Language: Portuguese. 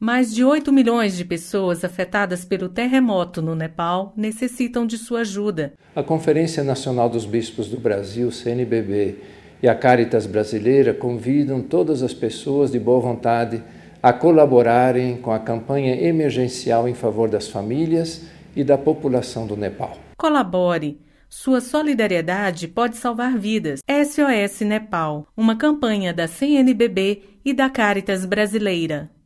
Mais de 8 milhões de pessoas afetadas pelo terremoto no Nepal necessitam de sua ajuda. A Conferência Nacional dos Bispos do Brasil, CNBB, e a Caritas Brasileira convidam todas as pessoas de boa vontade a colaborarem com a campanha emergencial em favor das famílias e da população do Nepal. Colabore! Sua solidariedade pode salvar vidas. SOS Nepal, uma campanha da CNBB e da Caritas Brasileira.